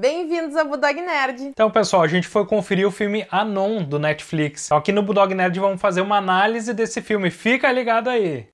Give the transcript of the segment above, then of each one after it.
Bem-vindos ao Budog Nerd! Então, pessoal, a gente foi conferir o filme Anon do Netflix. aqui no Budog Nerd vamos fazer uma análise desse filme. Fica ligado aí!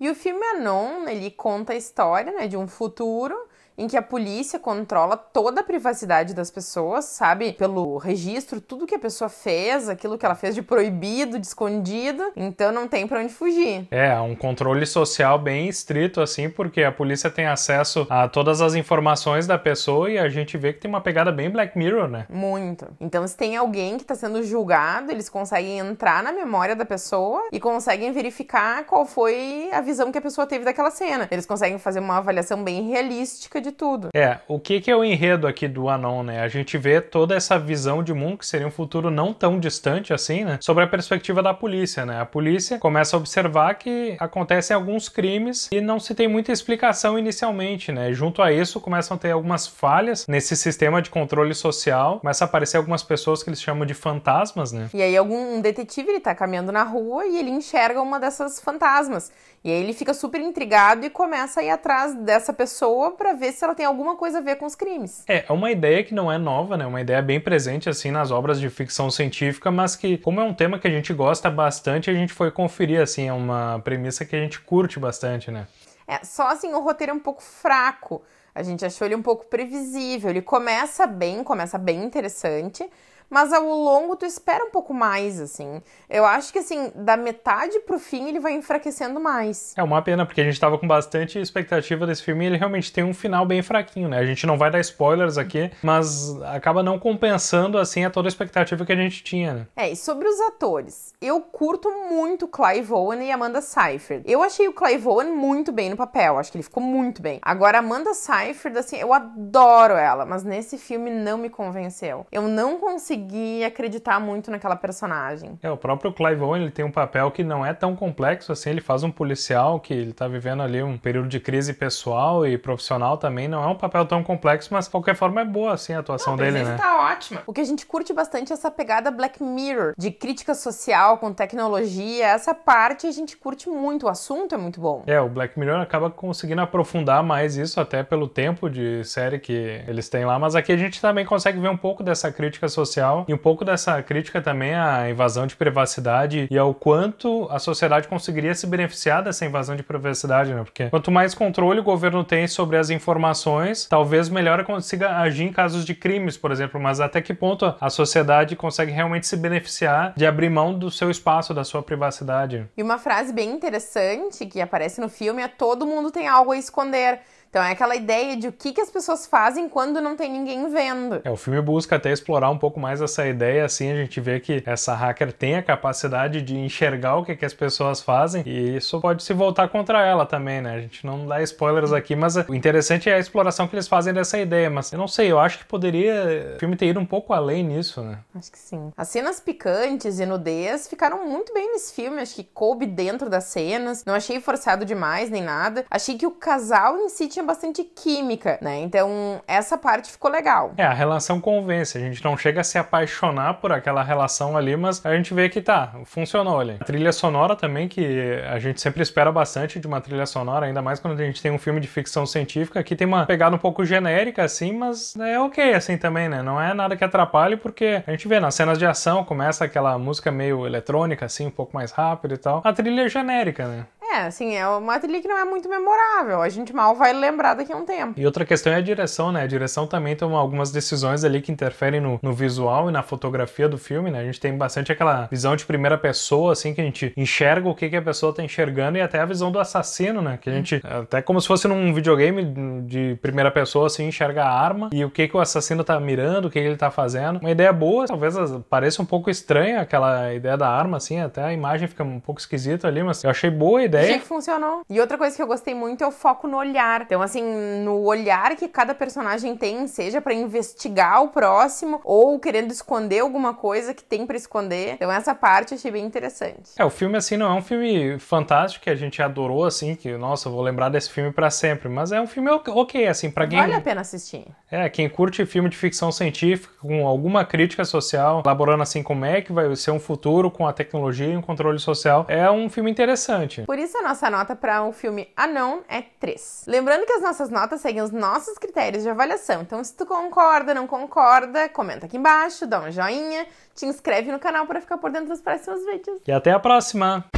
E o filme Anon, ele conta a história né, de um futuro em que a polícia controla toda a privacidade das pessoas, sabe? Pelo registro, tudo que a pessoa fez, aquilo que ela fez de proibido, de escondido, então não tem para onde fugir. É, um controle social bem estrito assim, porque a polícia tem acesso a todas as informações da pessoa e a gente vê que tem uma pegada bem Black Mirror, né? Muito. Então, se tem alguém que está sendo julgado, eles conseguem entrar na memória da pessoa e conseguem verificar qual foi a visão que a pessoa teve daquela cena. Eles conseguem fazer uma avaliação bem realística de de tudo. É, o que, que é o enredo aqui do Anon, né? A gente vê toda essa visão de mundo, que seria um futuro não tão distante assim, né? Sobre a perspectiva da polícia, né? A polícia começa a observar que acontecem alguns crimes e não se tem muita explicação inicialmente, né? Junto a isso, começam a ter algumas falhas nesse sistema de controle social, começa a aparecer algumas pessoas que eles chamam de fantasmas, né? E aí algum detetive, ele tá caminhando na rua e ele enxerga uma dessas fantasmas. E aí ele fica super intrigado e começa a ir atrás dessa pessoa para ver se ela tem alguma coisa a ver com os crimes. É, é uma ideia que não é nova, né? Uma ideia bem presente assim nas obras de ficção científica, mas que como é um tema que a gente gosta bastante, a gente foi conferir assim, é uma premissa que a gente curte bastante, né? É, só assim, o roteiro é um pouco fraco. A gente achou ele um pouco previsível. Ele começa bem, começa bem interessante, mas ao longo tu espera um pouco mais, assim. Eu acho que, assim, da metade pro fim ele vai enfraquecendo mais. É uma pena, porque a gente tava com bastante expectativa desse filme e ele realmente tem um final bem fraquinho, né? A gente não vai dar spoilers aqui, mas acaba não compensando, assim, a toda a expectativa que a gente tinha, né? É, e sobre os atores, eu curto muito Clive Owen e Amanda Seyfried. Eu achei o Clive Owen muito bem no papel, acho que ele ficou muito bem. Agora, Amanda Seyfried, assim, eu adoro ela, mas nesse filme não me convenceu. Eu não consegui conseguir acreditar muito naquela personagem. É, o próprio Clive Owen, ele tem um papel que não é tão complexo assim, ele faz um policial que ele tá vivendo ali um período de crise pessoal e profissional também, não é um papel tão complexo, mas de qualquer forma é boa assim a atuação não, a dele, né? tá ótima. O que a gente curte bastante é essa pegada Black Mirror, de crítica social com tecnologia, essa parte a gente curte muito, o assunto é muito bom. É, o Black Mirror acaba conseguindo aprofundar mais isso até pelo tempo de série que eles têm lá, mas aqui a gente também consegue ver um pouco dessa crítica social social e um pouco dessa crítica também à invasão de privacidade e ao quanto a sociedade conseguiria se beneficiar dessa invasão de privacidade, né? Porque quanto mais controle o governo tem sobre as informações, talvez melhor consiga agir em casos de crimes, por exemplo, mas até que ponto a sociedade consegue realmente se beneficiar de abrir mão do seu espaço, da sua privacidade. E uma frase bem interessante que aparece no filme é todo mundo tem algo a esconder. Então é aquela ideia de o que, que as pessoas fazem quando não tem ninguém vendo. É, o filme busca até explorar um pouco mais essa ideia, assim a gente vê que essa hacker tem a capacidade de enxergar o que, que as pessoas fazem e isso pode se voltar contra ela também, né? A gente não dá spoilers aqui, mas o interessante é a exploração que eles fazem dessa ideia. Mas eu não sei, eu acho que poderia o filme ter ido um pouco além nisso, né? Acho que sim. As cenas picantes e nudez ficaram muito bem nesse filme, acho que coube dentro das cenas, não achei forçado demais nem nada. Achei que o casal em si tinha bastante química, né? Então essa parte ficou legal. É, a relação convence, a gente não chega a se apaixonar por aquela relação ali, mas a gente vê que tá, funcionou ali. A trilha sonora também, que a gente sempre espera bastante de uma trilha sonora, ainda mais quando a gente tem um filme de ficção científica, que tem uma pegada um pouco genérica assim, mas é ok assim também, né? Não é nada que atrapalhe, porque a gente vê nas cenas de ação começa aquela música meio eletrônica assim, um pouco mais rápida e tal. A trilha é genérica, né? É, assim, é uma trilha que não é muito memorável. A gente mal vai lembrar daqui a um tempo. E outra questão é a direção, né? A direção também tem algumas decisões ali que interferem no, no visual e na fotografia do filme, né? A gente tem bastante aquela visão de primeira pessoa, assim, que a gente enxerga o que, que a pessoa tá enxergando e até a visão do assassino, né? Que a gente, é até como se fosse num videogame de primeira pessoa, assim, enxerga a arma e o que, que o assassino tá mirando, o que, que ele tá fazendo. Uma ideia boa, talvez pareça um pouco estranha aquela ideia da arma, assim, até a imagem fica um pouco esquisita ali, mas eu achei boa a ideia ideia. Achei que funcionou. E outra coisa que eu gostei muito é o foco no olhar. Então, assim, no olhar que cada personagem tem, seja para investigar o próximo ou querendo esconder alguma coisa que tem para esconder. Então, essa parte eu achei bem interessante. É, o filme, assim, não é um filme fantástico que a gente adorou, assim, que, nossa, vou lembrar desse filme para sempre. Mas é um filme ok, assim, para quem. Vale a pena assistir. É, quem curte filme de ficção científica com alguma crítica social, elaborando, assim, como é que vai ser um futuro com a tecnologia e o controle social, é um filme interessante. Por isso isso, a nossa nota para o filme Anon é 3. Lembrando que as nossas notas seguem os nossos critérios de avaliação, então se tu concorda, não concorda, comenta aqui embaixo, dá um joinha, te inscreve no canal para ficar por dentro dos próximos vídeos. E até a próxima!